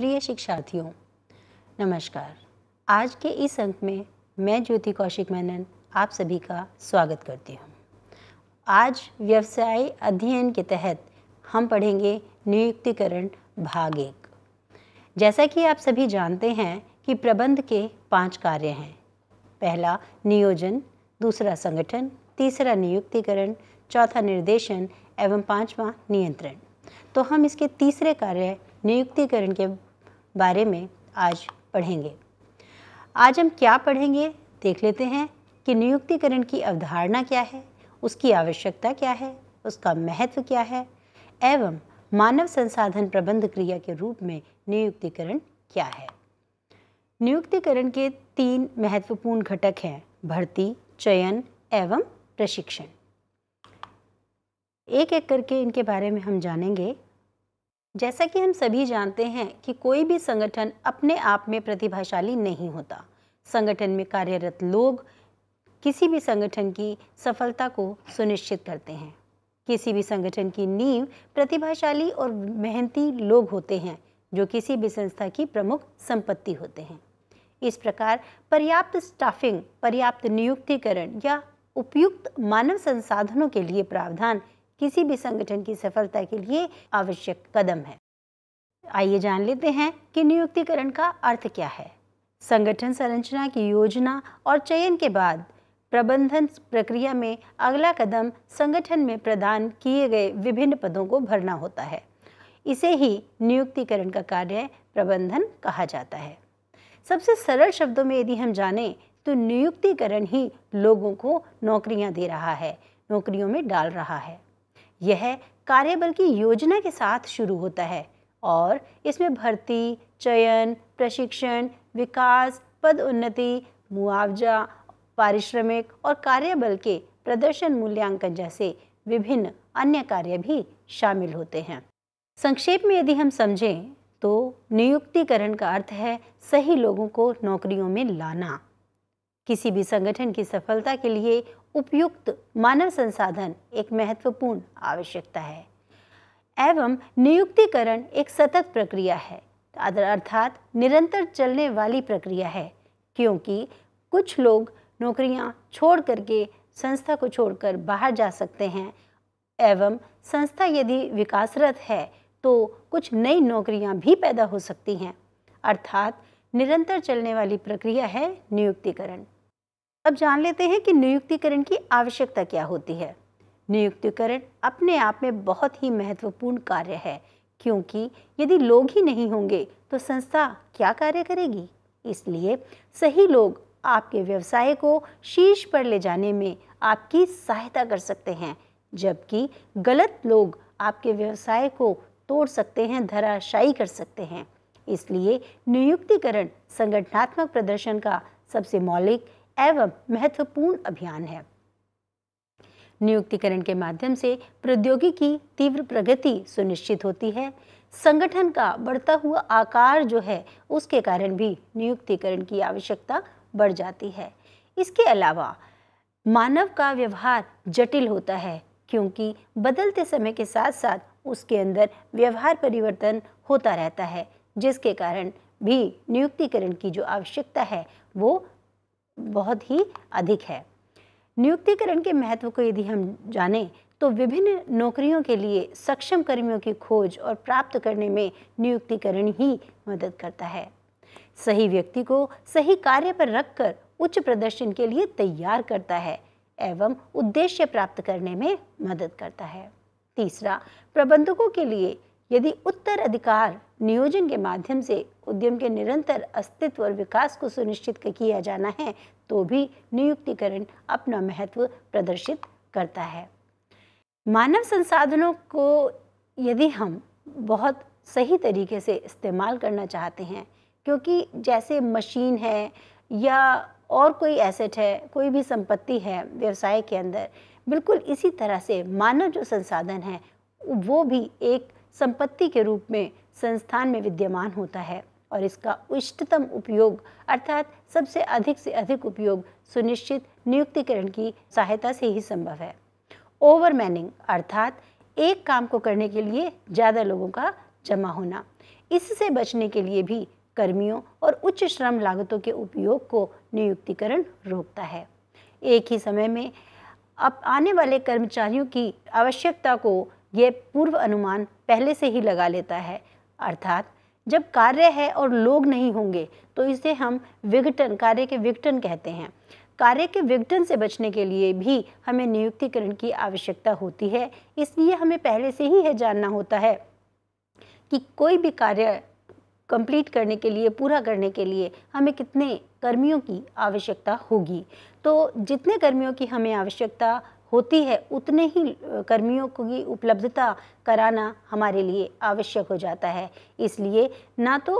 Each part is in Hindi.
प्रिय शिक्षार्थियों नमस्कार आज के इस अंक में मैं ज्योति कौशिक मेनन आप सभी का स्वागत करती हूँ आज व्यवसाय अध्ययन के तहत हम पढ़ेंगे नियुक्तिकरण भाग एक जैसा कि आप सभी जानते हैं कि प्रबंध के पांच कार्य हैं पहला नियोजन दूसरा संगठन तीसरा नियुक्तिकरण चौथा निर्देशन एवं पांचवा नियंत्रण तो हम इसके तीसरे कार्य नियुक्तिकरण के बारे में आज पढ़ेंगे आज हम क्या पढ़ेंगे देख लेते हैं कि नियुक्तिकरण की अवधारणा क्या है उसकी आवश्यकता क्या है उसका महत्व क्या है एवं मानव संसाधन प्रबंध क्रिया के रूप में नियुक्तिकरण क्या है नियुक्तिकरण के तीन महत्वपूर्ण घटक हैं भर्ती चयन एवं प्रशिक्षण एक एक करके इनके बारे में हम जानेंगे जैसा कि हम सभी जानते हैं कि कोई भी संगठन अपने आप में प्रतिभाशाली नहीं होता संगठन में कार्यरत लोग किसी भी संगठन की सफलता को सुनिश्चित करते हैं किसी भी संगठन की नींव प्रतिभाशाली और मेहनती लोग होते हैं जो किसी भी संस्था की प्रमुख संपत्ति होते हैं इस प्रकार पर्याप्त स्टाफिंग पर्याप्त नियुक्तिकरण या उपयुक्त मानव संसाधनों के लिए प्रावधान किसी भी संगठन की सफलता के लिए आवश्यक कदम है आइए जान लेते हैं कि नियुक्तिकरण का अर्थ क्या है संगठन संरचना की योजना और चयन के बाद प्रबंधन प्रक्रिया में अगला कदम संगठन में प्रदान किए गए विभिन्न पदों को भरना होता है इसे ही नियुक्तिकरण का कार्य प्रबंधन कहा जाता है सबसे सरल शब्दों में यदि हम जाने तो नियुक्तिकरण ही लोगों को नौकरियां दे रहा है नौकरियों में डाल रहा है यह कार्यबल की योजना के साथ शुरू होता है और इसमें भर्ती चयन प्रशिक्षण विकास पद उन्नति मुआवजा पारिश्रमिक और कार्यबल के प्रदर्शन मूल्यांकन जैसे विभिन्न अन्य कार्य भी शामिल होते हैं संक्षेप में यदि हम समझें तो नियुक्तिकरण का अर्थ है सही लोगों को नौकरियों में लाना किसी भी संगठन की सफलता के लिए उपयुक्त मानव संसाधन एक महत्वपूर्ण आवश्यकता है एवं नियुक्तिकरण एक सतत प्रक्रिया है अर्थात निरंतर चलने वाली प्रक्रिया है क्योंकि कुछ लोग नौकरियां छोड़ करके संस्था को छोड़कर बाहर जा सकते हैं एवं संस्था यदि विकासरत है तो कुछ नई नौकरियां भी पैदा हो सकती हैं अर्थात निरंतर चलने वाली प्रक्रिया है नियुक्तिकरण अब जान लेते हैं कि नियुक्तिकरण की आवश्यकता क्या होती है नियुक्तिकरण अपने आप में बहुत ही महत्वपूर्ण कार्य है क्योंकि यदि लोग ही नहीं होंगे तो संस्था क्या कार्य करेगी इसलिए सही लोग आपके व्यवसाय को शीर्ष पर ले जाने में आपकी सहायता कर सकते हैं जबकि गलत लोग आपके व्यवसाय को तोड़ सकते हैं धराशायी कर सकते हैं इसलिए नियुक्तिकरण संगठनात्मक प्रदर्शन का सबसे मौलिक एवं महत्वपूर्ण अभियान है नियुक्तिकरण के माध्यम से प्रौद्योगिकी की तीव्र प्रगति सुनिश्चित होती है संगठन का बढ़ता हुआ आकार जो है उसके कारण भी नियुक्तिकरण की आवश्यकता बढ़ जाती है इसके अलावा मानव का व्यवहार जटिल होता है क्योंकि बदलते समय के साथ साथ उसके अंदर व्यवहार परिवर्तन होता रहता है जिसके कारण भी नियुक्तिकरण की जो आवश्यकता है वो बहुत ही अधिक है नियुक्तिकरण के महत्व को यदि हम जानें तो विभिन्न नौकरियों के लिए सक्षम कर्मियों की खोज और प्राप्त करने में नियुक्तिकरण ही मदद करता है सही व्यक्ति को सही कार्य पर रखकर उच्च प्रदर्शन के लिए तैयार करता है एवं उद्देश्य प्राप्त करने में मदद करता है तीसरा प्रबंधकों के लिए यदि उत्तर अधिकार नियोजन के माध्यम से उद्यम के निरंतर अस्तित्व और विकास को सुनिश्चित किया जाना है तो भी नियुक्तिकरण अपना महत्व प्रदर्शित करता है मानव संसाधनों को यदि हम बहुत सही तरीके से इस्तेमाल करना चाहते हैं क्योंकि जैसे मशीन है या और कोई एसेट है कोई भी संपत्ति है व्यवसाय के अंदर बिल्कुल इसी तरह से मानव जो संसाधन है वो भी एक संपत्ति के रूप में संस्थान में विद्यमान होता है और इसका उच्चतम उपयोग अर्थात सबसे अधिक से अधिक उपयोग सुनिश्चित नियुक्तिकरण की सहायता से ही संभव है ओवरमैनिंग अर्थात एक काम को करने के लिए ज़्यादा लोगों का जमा होना इससे बचने के लिए भी कर्मियों और उच्च श्रम लागतों के उपयोग को नियुक्तिकरण रोकता है एक ही समय में अब आने वाले कर्मचारियों की आवश्यकता को यह पूर्व अनुमान पहले से ही लगा लेता है अर्थात जब कार्य है और लोग नहीं होंगे तो इसे हम विघटन कार्य के विघटन कहते हैं कार्य के विघटन से बचने के लिए भी हमें नियुक्तिकरण की आवश्यकता होती है इसलिए हमें पहले से ही यह जानना होता है कि कोई भी कार्य कंप्लीट करने के लिए पूरा करने के लिए हमें कितने कर्मियों की आवश्यकता होगी तो जितने कर्मियों की हमें आवश्यकता होती है उतने ही कर्मियों की उपलब्धता कराना हमारे लिए आवश्यक हो जाता है इसलिए ना तो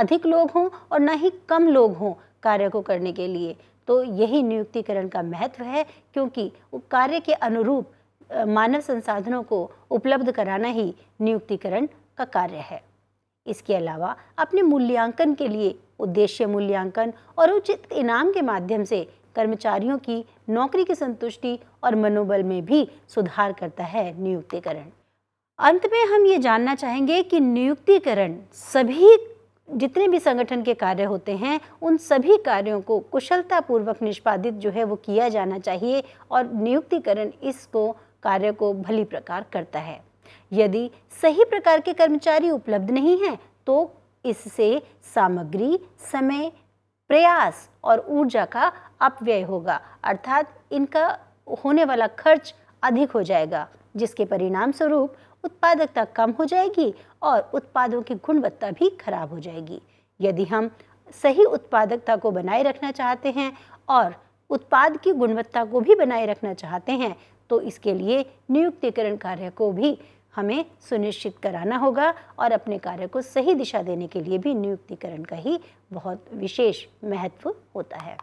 अधिक लोग हों और ना ही कम लोग हों कार्य को करने के लिए तो यही नियुक्तिकरण का महत्व है क्योंकि कार्य के अनुरूप मानव संसाधनों को उपलब्ध कराना ही नियुक्तिकरण का कार्य है इसके अलावा अपने मूल्यांकन के लिए उद्देश्य मूल्यांकन और उचित इनाम के माध्यम से कर्मचारियों की नौकरी की संतुष्टि और मनोबल में भी सुधार करता है नियुक्तिकरण अंत में हम ये जानना चाहेंगे कि नियुक्तिकरण सभी जितने भी संगठन के कार्य होते हैं उन सभी कार्यों को कुशलतापूर्वक निष्पादित जो है वो किया जाना चाहिए और नियुक्तिकरण इसको कार्य को भली प्रकार करता है यदि सही प्रकार के कर्मचारी उपलब्ध नहीं हैं तो इससे सामग्री समय प्रयास और ऊर्जा का अपव्यय होगा अर्थात इनका होने वाला खर्च अधिक हो जाएगा जिसके परिणाम स्वरूप उत्पादकता कम हो जाएगी और उत्पादों की गुणवत्ता भी खराब हो जाएगी यदि हम सही उत्पादकता को बनाए रखना चाहते हैं और उत्पाद की गुणवत्ता को भी बनाए रखना चाहते हैं तो इसके लिए नियुक्तिकरण कार्य को भी हमें सुनिश्चित कराना होगा और अपने कार्य को सही दिशा देने के लिए भी नियुक्तिकरण का ही बहुत विशेष महत्व होता है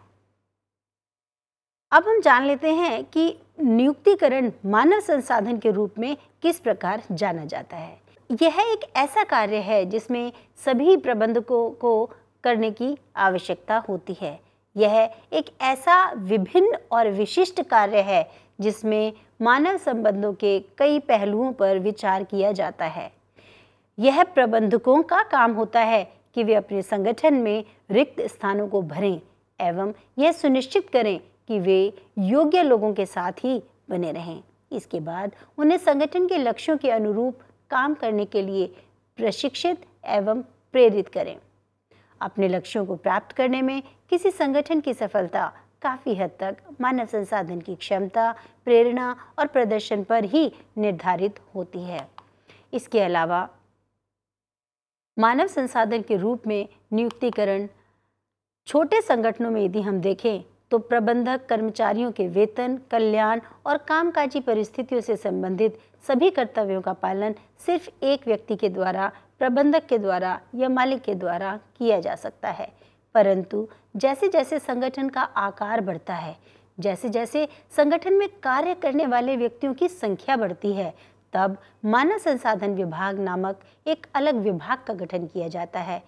अब हम जान लेते हैं कि नियुक्तिकरण मानव संसाधन के रूप में किस प्रकार जाना जाता है यह एक ऐसा कार्य है जिसमें सभी प्रबंधकों को करने की आवश्यकता होती है यह एक ऐसा विभिन्न और विशिष्ट कार्य है जिसमें मानव संबंधों के कई पहलुओं पर विचार किया जाता है यह प्रबंधकों का काम होता है कि वे अपने संगठन में रिक्त स्थानों को भरें एवं यह सुनिश्चित करें कि वे योग्य लोगों के साथ ही बने रहें इसके बाद उन्हें संगठन के लक्ष्यों के अनुरूप काम करने के लिए प्रशिक्षित एवं प्रेरित करें अपने लक्ष्यों को प्राप्त करने में किसी संगठन की सफलता काफ़ी हद तक मानव संसाधन की क्षमता प्रेरणा और प्रदर्शन पर ही निर्धारित होती है इसके अलावा मानव संसाधन के रूप में नियुक्तिकरण छोटे संगठनों में यदि हम देखें तो प्रबंधक कर्मचारियों के वेतन कल्याण और कामकाजी परिस्थितियों से संबंधित सभी कर्तव्यों का पालन सिर्फ एक व्यक्ति के द्वारा प्रबंधक के द्वारा या मालिक के द्वारा किया जा सकता है परंतु जैसे जैसे संगठन का आकार बढ़ता है जैसे जैसे संगठन में कार्य करने वाले व्यक्तियों की संख्या बढ़ती है तब मानव संसाधन विभाग नामक एक अलग विभाग का गठन किया जाता है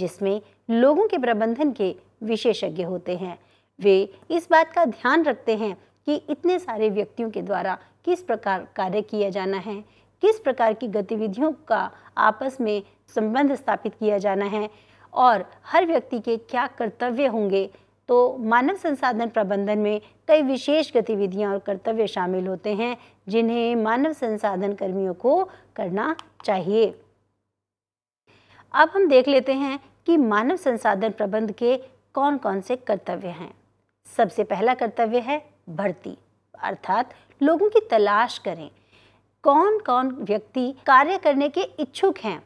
जिसमें लोगों के प्रबंधन के विशेषज्ञ होते हैं वे इस बात का ध्यान रखते हैं कि इतने सारे व्यक्तियों के द्वारा किस प्रकार कार्य किया जाना है किस प्रकार की गतिविधियों का आपस में संबंध स्थापित किया जाना है और हर व्यक्ति के क्या कर्तव्य होंगे तो मानव संसाधन प्रबंधन में कई विशेष गतिविधियां और कर्तव्य शामिल होते हैं जिन्हें मानव संसाधन कर्मियों को करना चाहिए अब हम देख लेते हैं कि मानव संसाधन प्रबंध के कौन कौन से कर्तव्य हैं सबसे पहला कर्तव्य है भर्ती अर्थात लोगों की तलाश करें कौन कौन व्यक्ति कार्य करने के इच्छुक हैं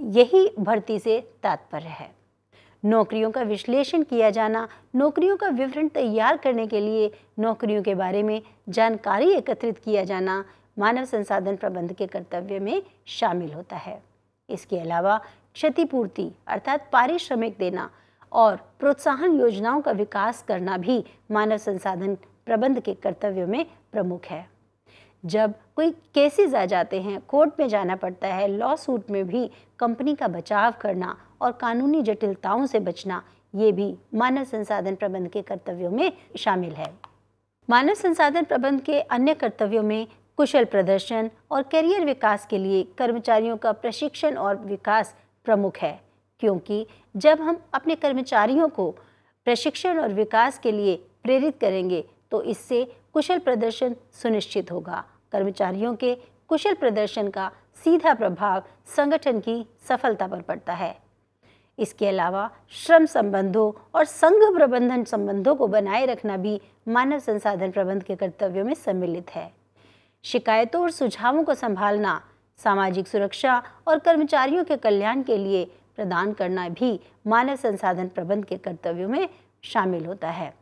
यही भर्ती से तात्पर्य है नौकरियों का विश्लेषण किया जाना नौकरियों का विवरण तैयार करने के लिए नौकरियों के बारे में जानकारी एकत्रित किया जाना मानव संसाधन प्रबंध के कर्तव्य में शामिल होता है इसके अलावा क्षतिपूर्ति अर्थात पारिश्रमिक देना और प्रोत्साहन योजनाओं का विकास करना भी मानव संसाधन प्रबंध के कर्तव्यों में प्रमुख है जब कोई केसेस आ जाते हैं कोर्ट में जाना पड़ता है लॉ सूट में भी कंपनी का बचाव करना और कानूनी जटिलताओं से बचना ये भी मानव संसाधन प्रबंध के कर्तव्यों में शामिल है मानव संसाधन प्रबंध के अन्य कर्तव्यों में कुशल प्रदर्शन और करियर विकास के लिए कर्मचारियों का प्रशिक्षण और विकास प्रमुख है क्योंकि जब हम अपने कर्मचारियों को प्रशिक्षण और विकास के लिए प्रेरित करेंगे तो इससे कुशल प्रदर्शन सुनिश्चित होगा कर्मचारियों के कुशल प्रदर्शन का सीधा प्रभाव संगठन की सफलता पर पड़ता है इसके अलावा श्रम संबंधों और संघ प्रबंधन संबंधों को बनाए रखना भी मानव संसाधन प्रबंध के कर्तव्यों में सम्मिलित है शिकायतों और सुझावों को संभालना सामाजिक सुरक्षा और कर्मचारियों के कल्याण के लिए प्रदान करना भी मानव संसाधन प्रबंध के कर्तव्यों में शामिल होता है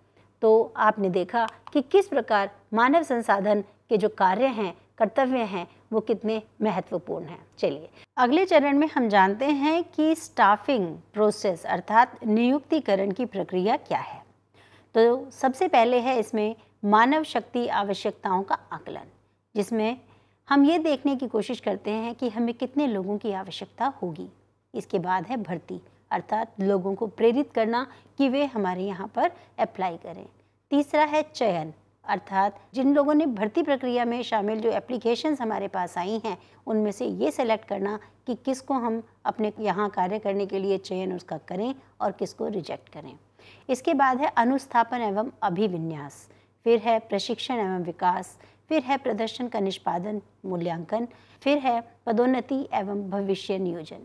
तो आपने देखा कि किस प्रकार मानव संसाधन के जो कार्य हैं कर्तव्य हैं वो कितने महत्वपूर्ण हैं चलिए अगले चरण में हम जानते हैं कि स्टाफिंग प्रोसेस अर्थात नियुक्तिकरण की प्रक्रिया क्या है तो सबसे पहले है इसमें मानव शक्ति आवश्यकताओं का आकलन जिसमें हम ये देखने की कोशिश करते हैं कि हमें कितने लोगों की आवश्यकता होगी इसके बाद है भर्ती अर्थात लोगों को प्रेरित करना कि वे हमारे यहाँ पर अप्लाई करें तीसरा है चयन अर्थात जिन लोगों ने भर्ती प्रक्रिया में शामिल जो एप्लीकेशंस हमारे पास आई हैं उनमें से ये सेलेक्ट करना कि किसको हम अपने यहाँ कार्य करने के लिए चयन उसका करें और किसको रिजेक्ट करें इसके बाद है अनुस्थापन एवं अभिविन्यास फिर है प्रशिक्षण एवं विकास फिर है प्रदर्शन का निष्पादन मूल्यांकन फिर है पदोन्नति एवं भविष्य नियोजन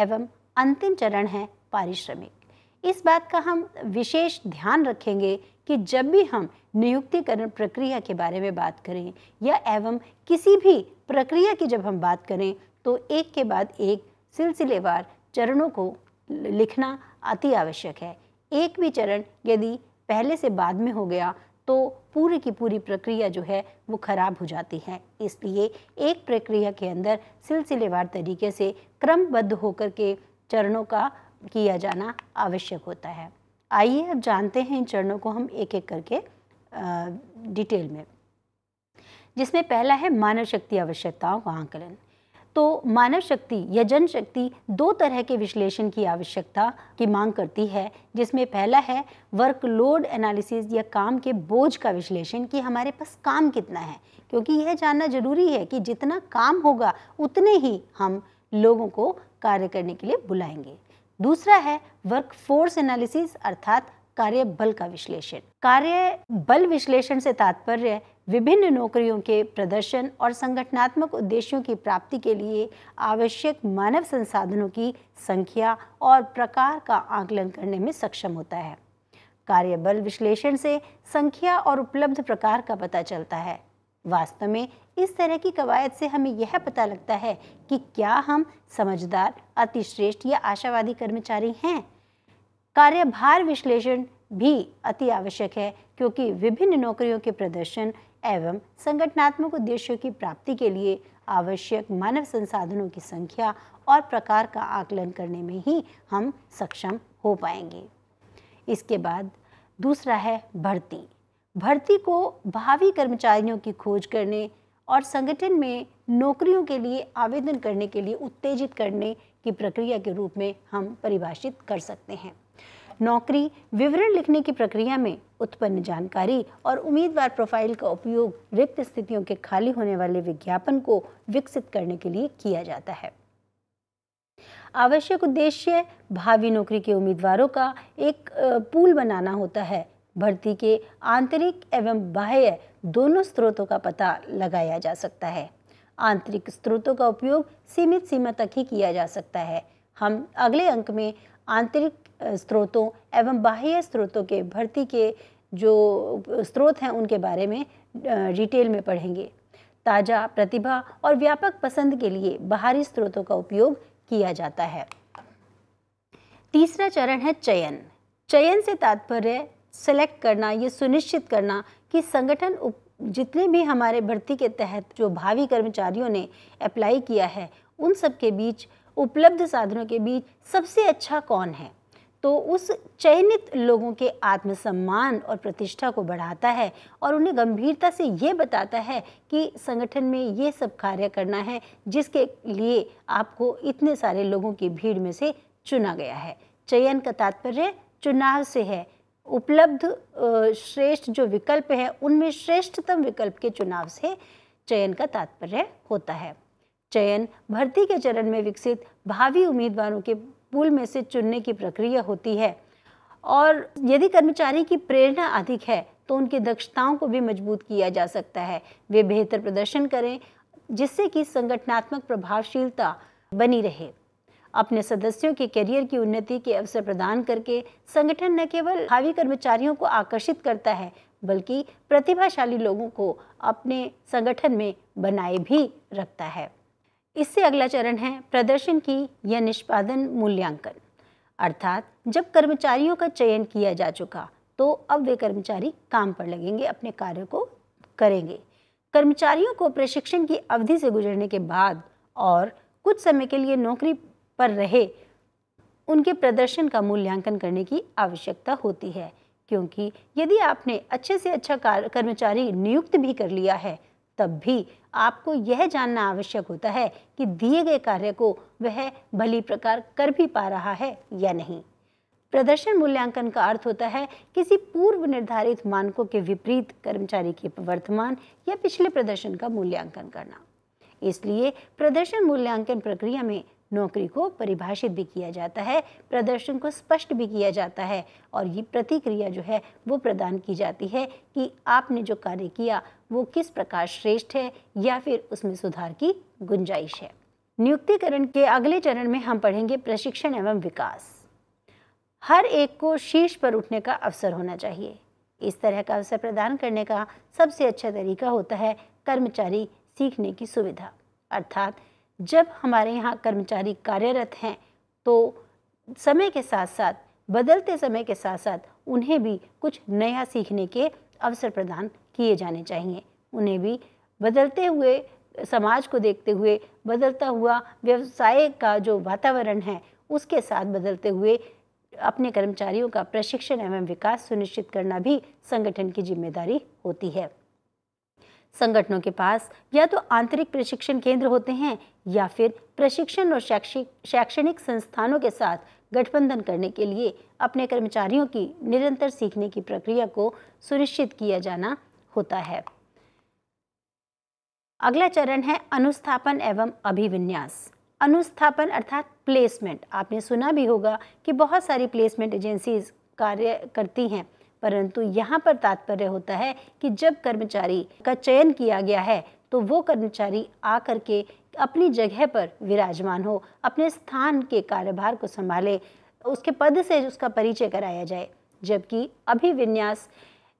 एवं अंतिम चरण है पारिश्रमिक इस बात का हम विशेष ध्यान रखेंगे कि जब भी हम नियुक्तिकरण प्रक्रिया के बारे में बात करें या एवं किसी भी प्रक्रिया की जब हम बात करें तो एक के बाद एक सिलसिलेवार चरणों को लिखना अति आवश्यक है एक भी चरण यदि पहले से बाद में हो गया तो पूरी की पूरी प्रक्रिया जो है वो ख़राब हो जाती है इसलिए एक प्रक्रिया के अंदर सिलसिलेवार तरीके से क्रमबद्ध होकर के चरणों का किया जाना आवश्यक होता है आइए अब जानते हैं इन चरणों को हम एक एक करके डिटेल में जिसमें पहला है मानव शक्ति आवश्यकताओं का आंकलन तो मानव शक्ति या जन शक्ति दो तरह के विश्लेषण की आवश्यकता की मांग करती है जिसमें पहला है वर्कलोड एनालिसिस या काम के बोझ का विश्लेषण कि हमारे पास काम कितना है क्योंकि यह जानना जरूरी है कि जितना काम होगा उतने ही हम लोगों को कार्य करने के लिए बुलाएंगे दूसरा है वर्क फोर्स एनालिसिस अर्थात कार्य बल का विश्लेषण कार्य बल विश्लेषण से तात्पर्य विभिन्न नौकरियों के प्रदर्शन और संगठनात्मक उद्देश्यों की प्राप्ति के लिए आवश्यक मानव संसाधनों की संख्या और प्रकार का आकलन करने में सक्षम होता है कार्यबल विश्लेषण से संख्या और उपलब्ध प्रकार का पता चलता है वास्तव में इस तरह की कवायद से हमें यह पता लगता है कि क्या हम समझदार अतिश्रेष्ठ या आशावादी कर्मचारी हैं कार्यभार विश्लेषण भी अति आवश्यक है क्योंकि विभिन्न नौकरियों के प्रदर्शन एवं संगठनात्मक उद्देश्यों की प्राप्ति के लिए आवश्यक मानव संसाधनों की संख्या और प्रकार का आकलन करने में ही हम सक्षम हो पाएंगे इसके बाद दूसरा है भर्ती भर्ती को भावी कर्मचारियों की खोज करने और संगठन में नौकरियों के लिए आवेदन करने के लिए उत्तेजित करने की प्रक्रिया के रूप में हम परिभाषित कर सकते हैं नौकरी विवरण लिखने की प्रक्रिया में उत्पन्न जानकारी और उम्मीदवार प्रोफाइल का उपयोग रिक्त स्थितियों के खाली होने वाले विज्ञापन को विकसित करने के लिए किया जाता है आवश्यक उद्देश्य भावी नौकरी के उम्मीदवारों का एक पूल बनाना होता है भर्ती के आंतरिक एवं बाह्य दोनों स्रोतों का पता लगाया जा सकता है आंतरिक स्रोतों का उपयोग सीमित सीमा तक ही किया जा सकता है हम अगले अंक में आंतरिक स्रोतों एवं बाह्य स्रोतों के भर्ती के जो स्रोत हैं उनके बारे में डिटेल में पढ़ेंगे ताज़ा प्रतिभा और व्यापक पसंद के लिए बाहरी स्रोतों का उपयोग किया जाता है तीसरा चरण है चयन चयन से तात्पर्य सेलेक्ट करना ये सुनिश्चित करना कि संगठन उप जितने भी हमारे भर्ती के तहत जो भावी कर्मचारियों ने अप्लाई किया है उन सब के बीच उपलब्ध साधनों के बीच सबसे अच्छा कौन है तो उस चयनित लोगों के आत्मसम्मान और प्रतिष्ठा को बढ़ाता है और उन्हें गंभीरता से ये बताता है कि संगठन में ये सब कार्य करना है जिसके लिए आपको इतने सारे लोगों की भीड़ में से चुना गया है चयन का तात्पर्य चुनाव से है उपलब्ध श्रेष्ठ जो विकल्प है उनमें श्रेष्ठतम विकल्प के चुनाव से चयन का तात्पर्य होता है चयन भर्ती के चरण में विकसित भावी उम्मीदवारों के पूल में से चुनने की प्रक्रिया होती है और यदि कर्मचारी की प्रेरणा अधिक है तो उनकी दक्षताओं को भी मजबूत किया जा सकता है वे बेहतर प्रदर्शन करें जिससे कि संगठनात्मक प्रभावशीलता बनी रहे अपने सदस्यों के करियर की उन्नति के अवसर प्रदान करके संगठन न केवल भावी कर्मचारियों को आकर्षित करता है बल्कि प्रतिभाशाली लोगों को अपने संगठन में बनाए भी रखता है इससे अगला चरण है प्रदर्शन की या निष्पादन मूल्यांकन अर्थात जब कर्मचारियों का चयन किया जा चुका तो अब वे कर्मचारी काम पर लगेंगे अपने कार्य को करेंगे कर्मचारियों को प्रशिक्षण की अवधि से गुजरने के बाद और कुछ समय के लिए नौकरी पर रहे उनके प्रदर्शन का मूल्यांकन करने की आवश्यकता होती है क्योंकि यदि आपने अच्छे से अच्छा कर्मचारी नियुक्त भी कर लिया है तब भी आपको यह जानना आवश्यक होता है कि दिए गए कार्य को वह भली प्रकार कर भी पा रहा है या नहीं प्रदर्शन मूल्यांकन का अर्थ होता है किसी पूर्व निर्धारित मानकों के विपरीत कर्मचारी के वर्तमान या पिछले प्रदर्शन का मूल्यांकन करना इसलिए प्रदर्शन मूल्यांकन प्रक्रिया में नौकरी को परिभाषित भी किया जाता है प्रदर्शन को स्पष्ट भी किया जाता है और ये प्रतिक्रिया जो है वो प्रदान की जाती है कि आपने जो कार्य किया वो किस प्रकार श्रेष्ठ है या फिर उसमें सुधार की गुंजाइश है नियुक्तिकरण के अगले चरण में हम पढ़ेंगे प्रशिक्षण एवं विकास हर एक को शीर्ष पर उठने का अवसर होना चाहिए इस तरह का अवसर प्रदान करने का सबसे अच्छा तरीका होता है कर्मचारी सीखने की सुविधा अर्थात जब हमारे यहाँ कर्मचारी कार्यरत हैं तो समय के साथ साथ बदलते समय के साथ साथ उन्हें भी कुछ नया सीखने के अवसर प्रदान किए जाने चाहिए उन्हें भी बदलते हुए समाज को देखते हुए बदलता हुआ व्यवसाय का जो वातावरण है उसके साथ बदलते हुए अपने कर्मचारियों का प्रशिक्षण एवं विकास सुनिश्चित करना भी संगठन की जिम्मेदारी होती है संगठनों के पास या तो आंतरिक प्रशिक्षण केंद्र होते हैं या फिर प्रशिक्षण और शैक्षिक शैक्षणिक संस्थानों के साथ गठबंधन करने के लिए अपने कर्मचारियों की निरंतर सीखने की प्रक्रिया को सुनिश्चित किया जाना होता है अगला चरण है अनुस्थापन एवं अभिविन्यास अनुस्थापन अर्थात प्लेसमेंट आपने सुना भी होगा कि बहुत सारी प्लेसमेंट एजेंसीज कार्य करती हैं परंतु यहाँ पर तात्पर्य होता है कि जब कर्मचारी का चयन किया गया है तो वो कर्मचारी आ के अपनी जगह पर विराजमान हो अपने स्थान के कार्यभार को संभाले उसके पद से उसका परिचय कराया जाए जबकि अभिविन्यास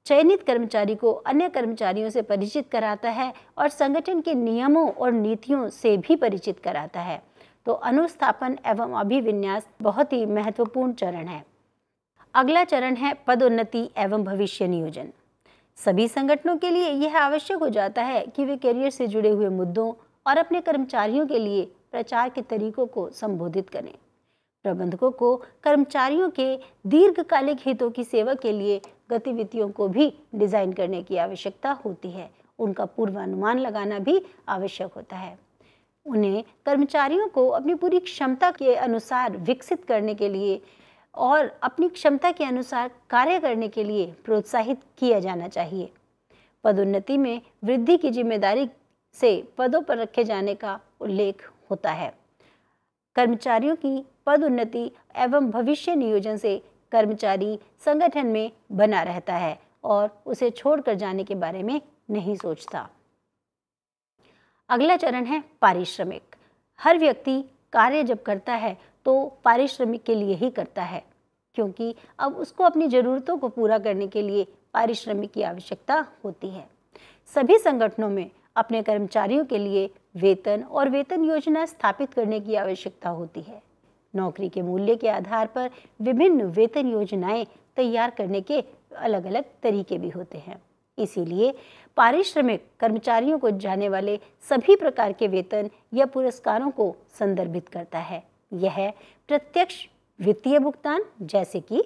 चयनित कर्मचारी को अन्य कर्मचारियों से परिचित कराता है और संगठन के नियमों और नीतियों से भी परिचित कराता है तो अनुस्थापन एवं अभिविन्यास बहुत ही महत्वपूर्ण चरण है अगला चरण है पदोन्नति एवं भविष्य नियोजन सभी संगठनों के लिए यह आवश्यक हो जाता है कि वे करियर से जुड़े हुए मुद्दों और अपने कर्मचारियों के लिए प्रचार के तरीकों को संबोधित करें प्रबंधकों को कर्मचारियों के दीर्घकालिक हितों की सेवा के लिए गतिविधियों को भी डिजाइन करने की आवश्यकता होती है उनका पूर्वानुमान लगाना भी आवश्यक होता है उन्हें कर्मचारियों को अपनी पूरी क्षमता के अनुसार विकसित करने के लिए और अपनी क्षमता के अनुसार कार्य करने के लिए प्रोत्साहित किया जाना चाहिए पदोन्नति में वृद्धि की जिम्मेदारी से पदों पर रखे जाने का उल्लेख होता है कर्मचारियों की पदोन्नति एवं भविष्य नियोजन से कर्मचारी संगठन में बना रहता है और उसे छोड़कर जाने के बारे में नहीं सोचता अगला चरण है पारिश्रमिक हर व्यक्ति कार्य जब करता है तो पारिश्रमिक के लिए ही करता है क्योंकि अब उसको अपनी ज़रूरतों को पूरा करने के लिए पारिश्रमिक की आवश्यकता होती है सभी संगठनों में अपने कर्मचारियों के लिए वेतन और वेतन योजना स्थापित करने की आवश्यकता होती है नौकरी के मूल्य के आधार पर विभिन्न वेतन योजनाएं तैयार करने के अलग अलग तरीके भी होते हैं इसीलिए पारिश्रमिक कर्मचारियों को जाने वाले सभी प्रकार के वेतन या पुरस्कारों को संदर्भित करता है यह प्रत्यक्ष वित्तीय भुगतान जैसे कि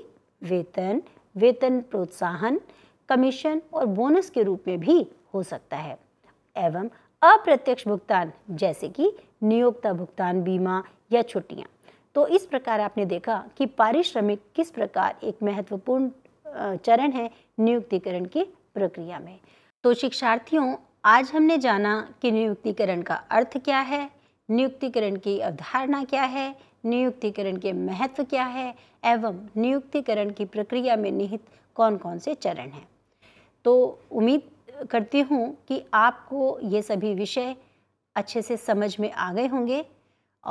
वेतन वेतन प्रोत्साहन कमीशन और बोनस के रूप में भी हो सकता है एवं अप्रत्यक्ष भुगतान जैसे कि नियोक्ता भुगतान बीमा या छुट्टियाँ तो इस प्रकार आपने देखा कि पारिश्रमिक किस प्रकार एक महत्वपूर्ण चरण है नियुक्तिकरण की प्रक्रिया में तो शिक्षार्थियों आज हमने जाना कि नियुक्तिकरण का अर्थ क्या है नियुक्तिकरण की अवधारणा क्या है नियुक्तिकरण के महत्व क्या है एवं नियुक्तिकरण की प्रक्रिया में निहित कौन कौन से चरण हैं तो उम्मीद करती हूँ कि आपको ये सभी विषय अच्छे से समझ में आ गए होंगे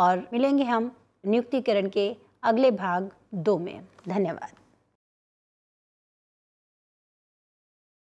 और मिलेंगे हम नियुक्तिकरण के अगले भाग दो में धन्यवाद